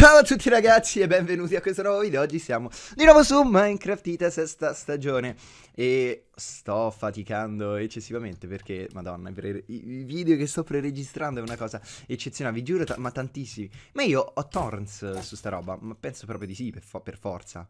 Ciao a tutti ragazzi e benvenuti a questo nuovo video, oggi siamo di nuovo su Minecraft Ita sesta stagione e sto faticando eccessivamente perché, madonna, per i video che sto preregistrando è una cosa eccezionale, vi giuro, ma tantissimi Ma io ho torns su sta roba, ma penso proprio di sì, per, fo per forza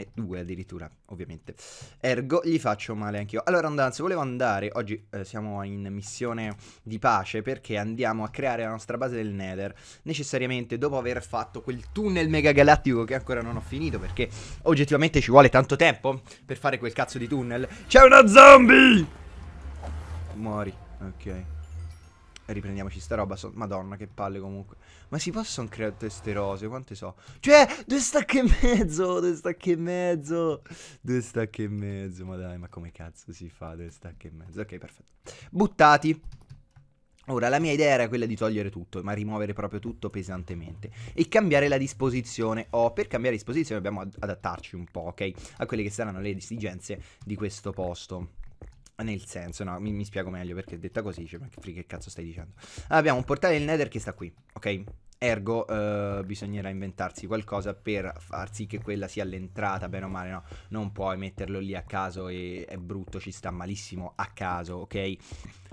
e due addirittura, ovviamente. Ergo, gli faccio male anch'io. Allora, Andanzo, volevo andare, oggi eh, siamo in missione di pace perché andiamo a creare la nostra base del Nether. Necessariamente dopo aver fatto quel tunnel megagalattico che ancora non ho finito perché oggettivamente ci vuole tanto tempo per fare quel cazzo di tunnel. C'è una zombie! Muori, ok riprendiamoci sta roba. So Madonna, che palle comunque. Ma si possono creare tutte ste rose? Quante so? Cioè, due stacche e mezzo, due stacche e mezzo, due stacche e mezzo. Ma dai, ma come cazzo si fa due stacche e mezzo? Ok, perfetto. Buttati. Ora, la mia idea era quella di togliere tutto, ma rimuovere proprio tutto pesantemente e cambiare la disposizione. O oh, per cambiare disposizione dobbiamo adattarci un po', ok? A quelle che saranno le esigenze di questo posto. Nel senso, no, mi, mi, spiego meglio perché detta così, cioè, ma che, che cazzo stai dicendo? Allora, abbiamo un portale del Nether che sta qui, ok? Ergo, eh, bisognerà inventarsi qualcosa per far sì che quella sia l'entrata, bene o male, no? Non puoi metterlo lì a caso e è brutto, ci sta malissimo a caso, ok?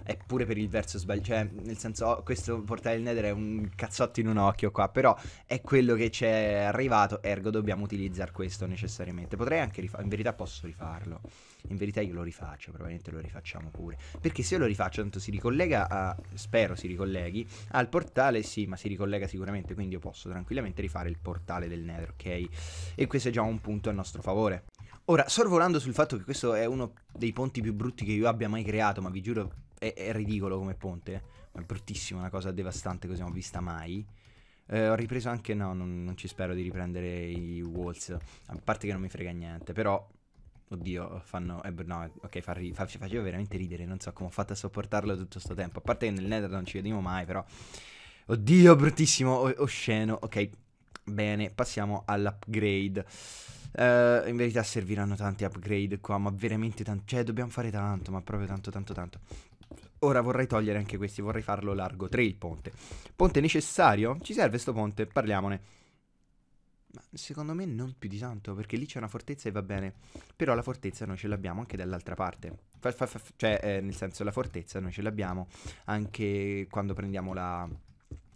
È pure per il verso sbagliato, cioè, nel senso, questo portale del Nether è un cazzotto in un occhio qua, però è quello che ci è arrivato, ergo dobbiamo utilizzare questo necessariamente. Potrei anche rifarlo, in verità posso rifarlo. In verità io lo rifaccio, probabilmente lo rifacciamo pure. Perché se io lo rifaccio, tanto si ricollega a. Spero si ricolleghi al portale, sì, ma si ricollega sicuramente. Quindi io posso tranquillamente rifare il portale del Nether, ok? E questo è già un punto a nostro favore. Ora, sorvolando sul fatto che questo è uno dei ponti più brutti che io abbia mai creato, ma vi giuro è, è ridicolo come ponte, è bruttissimo, una cosa devastante così non ho vista mai. Eh, ho ripreso anche, no, non, non, ci spero di riprendere i walls, a parte che non mi frega niente, però Oddio, fanno. Eh, no, ok, fa ri- fa- faceva veramente ridere. Non so come ho fatto a sopportarlo tutto questo tempo. A parte che nel Nether non ci vediamo mai, però. Oddio, bruttissimo. osceno. Ok, bene, passiamo all'upgrade. Uh, in verità serviranno tanti upgrade qua, ma veramente tanto. Cioè, dobbiamo fare tanto, ma proprio tanto, tanto, tanto. Ora vorrei togliere anche questi, vorrei farlo largo 3 il ponte. Ponte necessario? Ci serve sto ponte? Parliamone. Ma secondo me non più di tanto, perché lì c'è una fortezza e va bene. Però la fortezza noi ce l'abbiamo anche dall'altra parte. Fa, fa, fa, cioè, eh, nel senso, la fortezza noi ce l'abbiamo anche quando prendiamo la,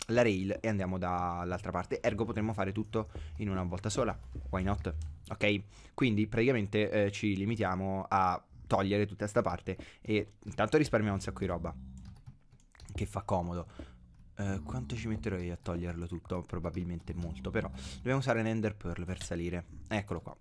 la rail e andiamo dall'altra parte. Ergo potremmo fare tutto in una volta sola. Why not? Ok? Quindi praticamente eh, ci limitiamo a togliere tutta questa parte e intanto risparmiamo un sacco di roba. Che fa comodo. Eh, quanto ci metterò io a toglierlo tutto? Probabilmente molto, però dobbiamo usare un Ender Pearl per salire. Eccolo qua.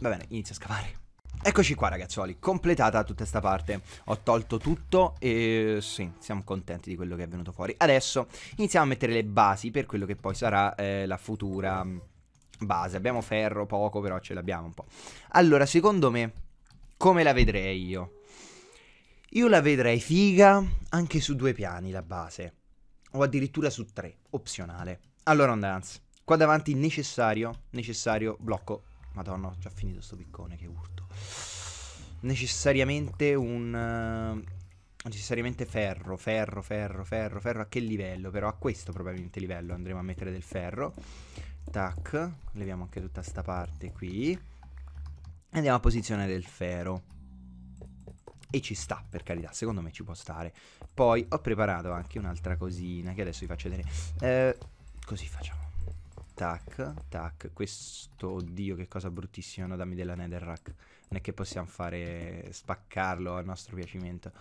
Va bene, inizio a scavare. Eccoci qua ragazzuoli, completata tutta questa parte, ho tolto tutto e sì, siamo contenti di quello che è venuto fuori. Adesso iniziamo a mettere le basi per quello che poi sarà eh, la futura mm, base. Abbiamo ferro, poco, però ce l'abbiamo un po'. Allora, secondo me, come la vedrei io? Io la vedrei figa anche su due piani la base o addirittura su 3, opzionale. Allora dance. qua davanti necessario, necessario blocco, madonna ho già finito sto piccone che urto, necessariamente un... Uh, necessariamente ferro, ferro, ferro, ferro, ferro, a che livello? Però a questo probabilmente livello andremo a mettere del ferro. Tac, leviamo anche tutta sta parte qui. Andiamo a posizionare il ferro. E ci sta, per carità, secondo me ci può stare. Poi ho preparato anche un'altra cosina che adesso vi faccio vedere. Eh, così facciamo. Tac, tac. Questo, oddio, che cosa bruttissima. No, dammi della netherrack. Non è che possiamo fare spaccarlo a nostro piacimento.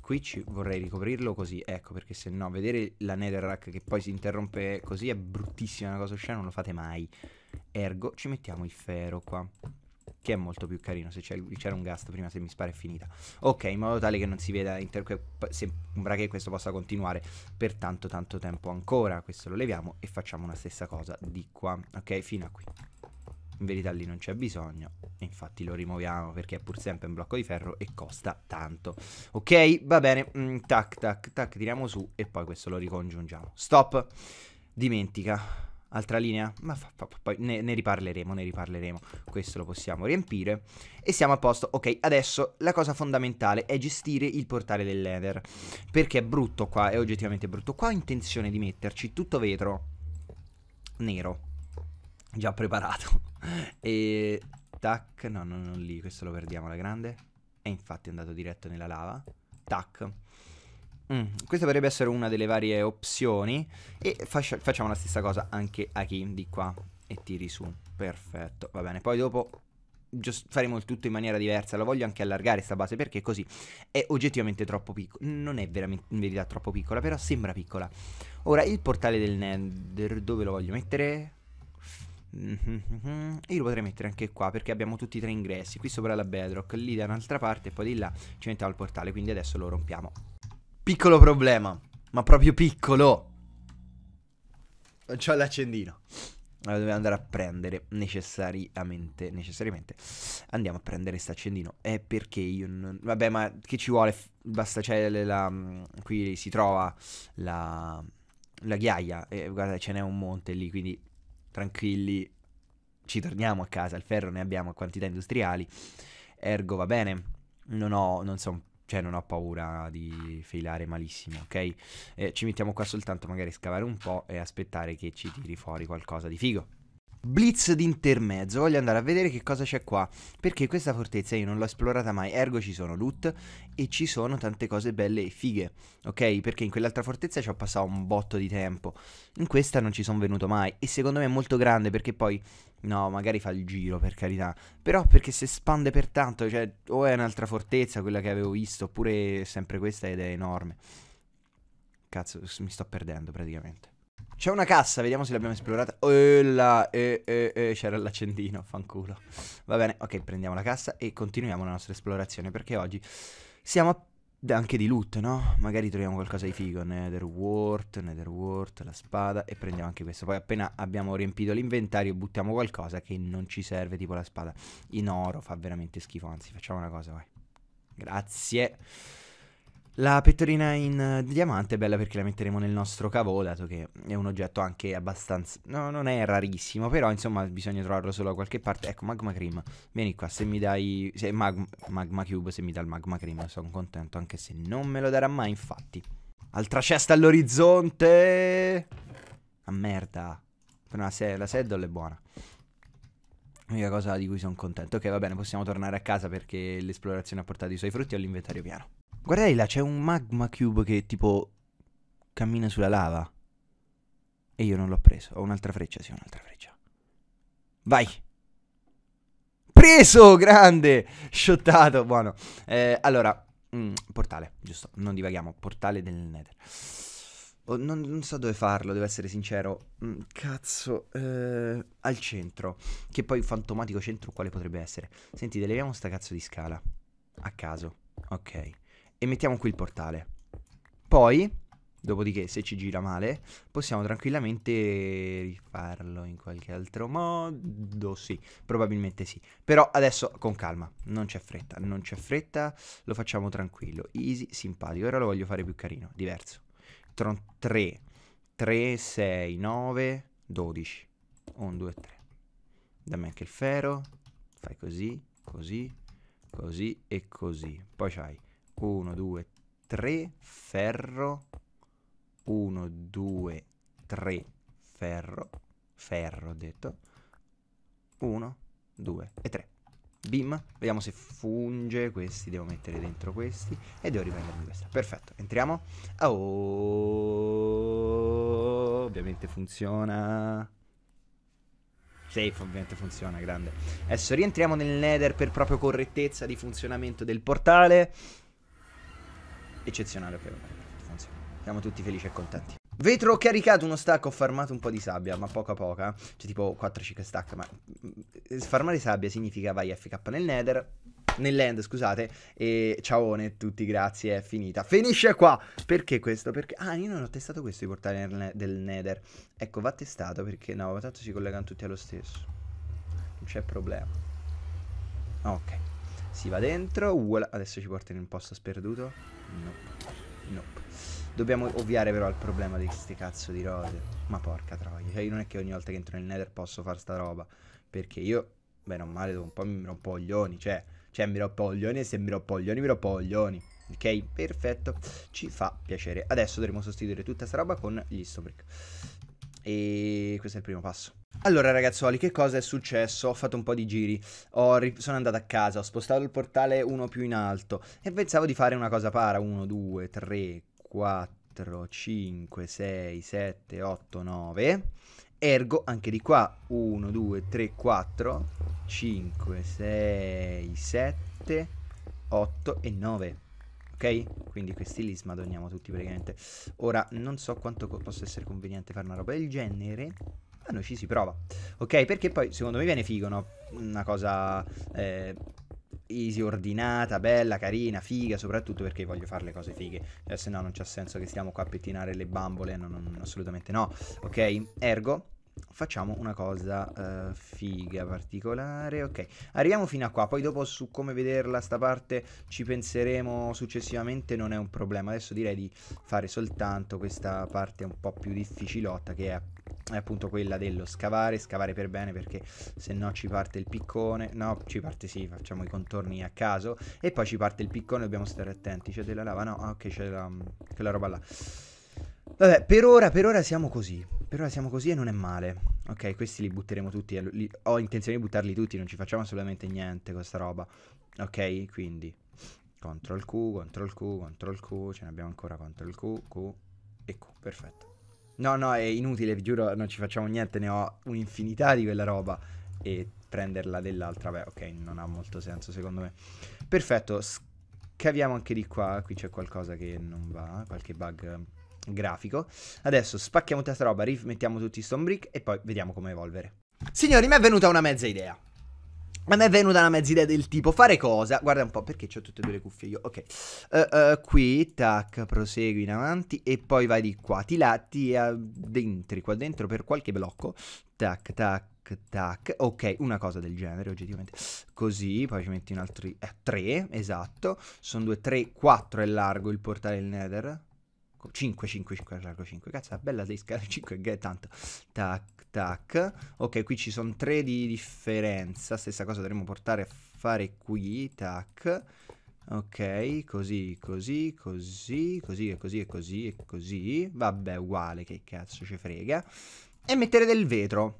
Qui ci vorrei ricoprirlo così, ecco, perché se no vedere la netherrack che poi si interrompe così è bruttissima, una cosa scena, non lo fate mai. Ergo, ci mettiamo il ferro qua che è molto più carino. Se c'era un gas prima, se mi spara è finita. Ok, in modo tale che non si veda. Inter- sembra che questo possa continuare per tanto, tanto tempo ancora. Questo lo leviamo e facciamo la stessa cosa di qua. Ok, fino a qui. In verità lì non c'è bisogno, infatti lo rimuoviamo perché è pur sempre un blocco di ferro e costa tanto. Ok, va bene, mm, tac, tac, tac, tiriamo su e poi questo lo ricongiungiamo. Stop, dimentica. Altra linea? Ma fa, fa, poi ne, ne, riparleremo, ne riparleremo. Questo lo possiamo riempire. E siamo a posto. Ok, adesso la cosa fondamentale è gestire il portale del leather. Perché è brutto qua, è oggettivamente brutto. Qua ho intenzione di metterci tutto vetro nero. Già preparato. e... Tac, no, no, non lì, questo lo perdiamo alla grande. E infatti è andato diretto nella lava. Tac. Mm, questa potrebbe essere una delle varie opzioni e fascia- facciamo la stessa cosa anche a Kim di qua e tiri su, perfetto, va bene, poi dopo faremo il tutto in maniera diversa, la voglio anche allargare sta base perché così è oggettivamente troppo piccola, non è veramente in verità troppo piccola, però sembra piccola. Ora il portale del Nether dove lo voglio mettere? mm Io lo potrei mettere anche qua perché abbiamo tutti i tre ingressi. Qui sopra la bedrock, lì da un'altra parte e poi di là ci mettiamo il portale. Quindi adesso lo rompiamo. Piccolo problema, ma proprio piccolo. Non c'ho l'accendino. Allora dobbiamo andare a prendere necessariamente, necessariamente. Andiamo a prendere sta accendino. È perché io non... Vabbè, ma che ci vuole? Basta, c'è la... Qui si trova la... La ghiaia. E guarda, ce n'è un monte lì, quindi tranquilli. Ci torniamo a casa. Il ferro ne abbiamo a quantità industriali. Ergo va bene. Non ho... Non sono cioè non ho paura di filare malissimo, ok? Eh, ci mettiamo qua soltanto magari a scavare un po' e aspettare che ci tiri fuori qualcosa di figo. Blitz d'intermezzo, voglio andare a vedere che cosa c'è qua, perché questa fortezza io non l'ho esplorata mai, ergo ci sono loot e ci sono tante cose belle e fighe, ok? Perché in quell'altra fortezza ci ho passato un botto di tempo, in questa non ci sono venuto mai e secondo me è molto grande perché poi, no, magari fa il giro per carità, però perché si espande per tanto, cioè o è un'altra fortezza quella che avevo visto oppure è sempre questa ed è enorme. Cazzo, mi sto perdendo praticamente. C'è una cassa, vediamo se l'abbiamo esplorata. Oh, là, eh, eh, eh, c'era l'accendino, fanculo. Va bene, ok, prendiamo la cassa e continuiamo la nostra esplorazione perché oggi siamo anche di loot, no? Magari troviamo qualcosa di figo, Netherwort, Netherwort, la spada e prendiamo anche questo. Poi appena abbiamo riempito l'inventario buttiamo qualcosa che non ci serve, tipo la spada in oro, fa veramente schifo, anzi facciamo una cosa, vai. Grazie. La pettorina in eh, diamante è bella perché la metteremo nel nostro cavo, dato che è un oggetto anche abbastanza... No, non è rarissimo, però insomma bisogna trovarlo solo da qualche parte. Ecco, magma cream, vieni qua, se mi dai... Se mag... magma cube, se mi dà il magma cream sono contento, anche se non me lo darà mai, infatti. Altra cesta all'orizzonte! Ah, merda. Però la, se- la seddle è buona. L'unica cosa di cui sono contento. Ok, va bene, possiamo tornare a casa perché l'esplorazione ha portato i suoi frutti all'inventario piano. Guardate là, c'è un magma cube che tipo cammina sulla lava. E io non l'ho preso. Ho un'altra freccia, sì, ho un'altra freccia. Vai! Preso! Grande! Shottato, buono. Eh, allora, mh, mm, portale, giusto. Non divaghiamo. Portale del Nether. Oh, non, non, so dove farlo, devo essere sincero. Mm, cazzo, eh, al centro. Che poi fantomatico centro quale potrebbe essere? Sentite, leviamo sta cazzo di scala. A caso. Ok e mettiamo qui il portale. Poi, dopodiché se ci gira male, possiamo tranquillamente rifarlo in qualche altro modo, sì, probabilmente sì. Però adesso con calma, non c'è fretta, non c'è fretta, lo facciamo tranquillo, easy, simpatico. Ora lo voglio fare più carino, diverso. Tron 3, 3, 6, 9, 12, 1, 2, 3. Dammi anche il ferro, fai così, così, così e così. Poi c'hai 1, 2, 3, ferro, 1, 2, 3, ferro, ferro ho detto, 1, 2 e 3. Bim, vediamo se funge questi, devo mettere dentro questi e devo riprendermi questa. Perfetto, entriamo. Oh, ovviamente funziona. Safe ovviamente funziona, grande. Adesso rientriamo nel nether per proprio correttezza di funzionamento del portale eccezionale per me. Funziona. Siamo tutti felici e contenti. Vetro ho caricato uno stack, ho farmato un po' di sabbia, ma poca poco. Cioè tipo 4-5 stack, ma... Mm, mm, Farmare sabbia significa vai FK nel nether, nell'end, scusate, e ciao a tutti, grazie, è finita. Finisce qua! Perché questo? Perché... Ah, io non ho testato questo, i portali ne del nether. Ecco, va testato perché... No, tanto si collegano tutti allo stesso. Non c'è problema. Ok. Si va dentro. Voilà. Adesso ci porta in un posto sperduto. Nope. Nope. Dobbiamo ovviare però al problema di queste cazzo di rose. Ma porca troia. Cioè, io non è che ogni volta che entro nel nether posso fare sta roba. Perché io, bene o male, dopo un po' mi rompo coglioni. Cioè, cioè mi rompo coglioni e se mi rompo coglioni, mi rompo coglioni. Ok, perfetto. Ci fa piacere. Adesso dovremo sostituire tutta sta roba con gli stobrick. E questo è il primo passo. Allora ragazzuoli, che cosa è successo? Ho fatto un po' di giri, ri- sono andato a casa, ho spostato il portale uno più in alto e pensavo di fare una cosa para, 1, 2, 3, 4, 5, 6, 7, 8, 9, ergo anche di qua 1, 2, 3, 4, 5, 6, 7, 8 e 9. Quindi questi li smadoniamo tutti praticamente. Ora, non so quanto possa essere conveniente fare una roba del genere, ma noi ci si prova. Ok, perché poi secondo me viene figo, no? Una cosa... Eh, easy, ordinata, bella, carina, figa, soprattutto perché voglio fare le cose fighe. Eh, se no non c'ha senso che stiamo qua a pettinare le bambole, no, no, assolutamente no. Ok? Ergo, facciamo una cosa uh, figa, particolare. Ok, arriviamo fino a qua. Poi dopo su come vederla sta parte ci penseremo successivamente, non è un problema. Adesso direi di fare soltanto questa parte un po' più difficilotta che è, è appunto quella dello scavare, scavare per bene perché se no ci parte il piccone, no ci parte sì, facciamo i contorni a caso e poi ci parte il piccone, dobbiamo stare attenti, c'è della lava, no, ah, ok c'è la, quella roba là Vabbè, per ora, per ora siamo così. Per ora siamo così e non è male. Ok, questi li butteremo tutti. Eh, li, ho intenzione di buttarli tutti, non ci facciamo assolutamente niente con questa roba. Ok, quindi... Ctrl Q, Ctrl Q, Ctrl Q, ce ne abbiamo ancora Ctrl Q, Q e Q, perfetto. No, no, è inutile, vi giuro, non ci facciamo niente, ne ho un'infinità di quella roba e prenderla dell'altra, beh, ok, non ha molto senso secondo me. Perfetto, scaviamo anche di qua, qui c'è qualcosa che non va, qualche bug grafico. Adesso spacchiamo tutta roba, rimettiamo tutti i stone brick e poi vediamo come evolvere. Signori, mi è venuta una mezza idea. Ma mi è venuta una mezza idea del tipo fare cosa? Guarda un po', perché ho tutte e due le cuffie io? Ok. Uh, uh, qui, tac, prosegui in avanti e poi vai di qua, ti là, ti uh, qua dentro per qualche blocco. Tac, tac, tac, ok, una cosa del genere oggettivamente, così, poi ci metti un altro, eh, tre, esatto, sono due, tre, quattro è largo il portale del nether, attacco, 5, 5, 5 all'arco, 5, cazzo, bella tedesca, 5 che è tanto, tac, tac, ok, qui ci sono 3 di differenza, stessa cosa dovremmo portare a fare qui, tac, ok, così, così, così, così e così e così e così, vabbè, uguale, che cazzo ci frega, e mettere del vetro,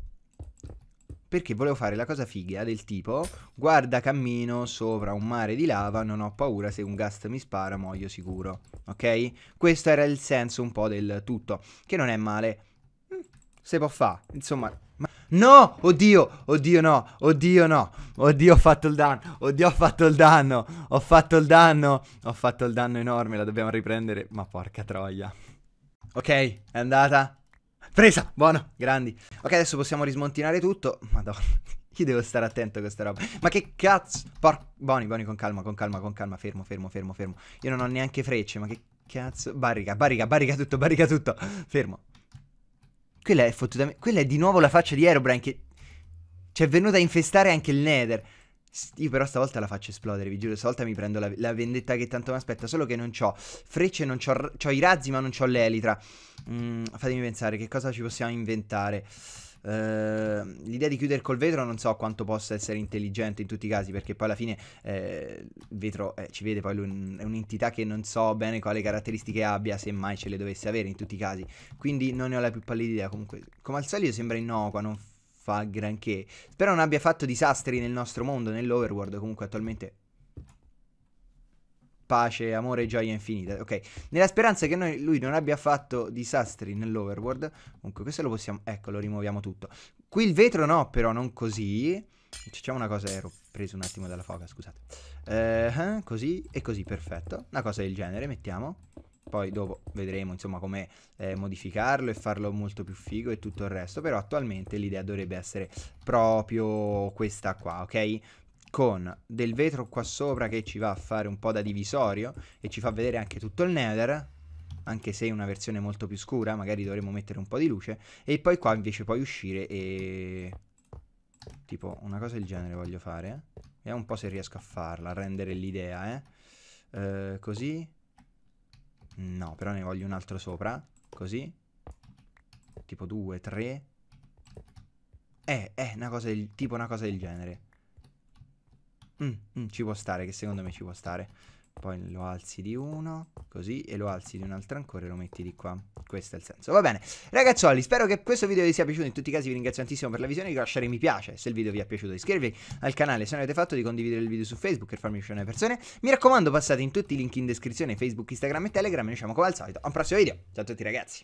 perché volevo fare la cosa figa del tipo guarda cammino sopra un mare di lava, non ho paura se un gast mi spara muoio sicuro, ok? Questo era il senso un po' del tutto, che non è male. Mm, se può fare, insomma, ma... No! Oddio! Oddio no! Oddio no! Oddio ho fatto il danno! Oddio ho fatto il danno! Ho fatto il danno! Ho fatto il danno enorme, la dobbiamo riprendere, ma porca troia. Ok, è andata. Presa, buono, grandi. Ok, adesso possiamo rismontinare tutto. Madonna, io devo stare attento a questa roba. Ma che cazzo? Por... Boni, Boni, con calma, con calma, con calma. Fermo, fermo, fermo, fermo. Io non ho neanche frecce, ma che cazzo? Barrica, barrica, barrica tutto, barrica tutto. Fermo. Quella è fottutamente... Quella è di nuovo la faccia di Aerobrine che... Ci è venuta a infestare anche il Nether. Io però stavolta la faccio esplodere, vi giuro, stavolta mi prendo la, la vendetta che tanto mi aspetta, solo che non ho frecce, non ho i razzi, ma non ho l'elitra. Mm, fatemi pensare, che cosa ci possiamo inventare? Uh, l'idea di chiudere col vetro non so quanto possa essere intelligente in tutti i casi, perché poi alla fine eh, il vetro eh, ci vede, poi un, mm, è un'entità che non so bene quale caratteristiche abbia, se mai ce le dovesse avere in tutti i casi. Quindi non ne ho la più pallida idea. Comunque, come al solito sembra innocua, non fa granché. Spero non abbia fatto disastri nel nostro mondo, nell'overworld, comunque attualmente pace, amore e gioia infinita. Ok, nella speranza che noi, lui non abbia fatto disastri nell'overworld. Comunque, questo lo possiamo. Ecco, lo rimuoviamo tutto. Qui il vetro no, però, non così. Facciamo una cosa, ero preso un attimo dalla foca, scusate. Eh, eh così e così, perfetto. Una cosa del genere, mettiamo poi dopo vedremo insomma come eh, modificarlo e farlo molto più figo e tutto il resto, però attualmente l'idea dovrebbe essere proprio questa qua, ok? con del vetro qua sopra che ci va a fare un po' da divisorio e ci fa vedere anche tutto il nether anche se è una versione molto più scura magari dovremmo mettere un po' di luce e poi qua invece puoi uscire e tipo una cosa del genere voglio fare eh. vediamo un po' se riesco a farla a rendere l'idea eh? eh così No, però ne voglio un altro sopra. Così. Tipo due, tre. Eh, eh, una cosa del, tipo una cosa del genere. Mm, mm, ci può stare, che secondo me ci può stare poi lo alzi di uno, così, e lo alzi di un altro ancora e lo metti di qua. Questo è il senso. Va bene, ragazzuoli, spero che questo video vi sia piaciuto. In tutti i casi vi ringrazio tantissimo per la visione, di lasciare mi piace se il video vi è piaciuto, iscrivervi al canale se non avete fatto, di condividere il video su Facebook per farmi uscire le persone. Mi raccomando, passate in tutti i link in descrizione, Facebook, Instagram e Telegram. E noi siamo come al solito a un prossimo video. Ciao a tutti ragazzi.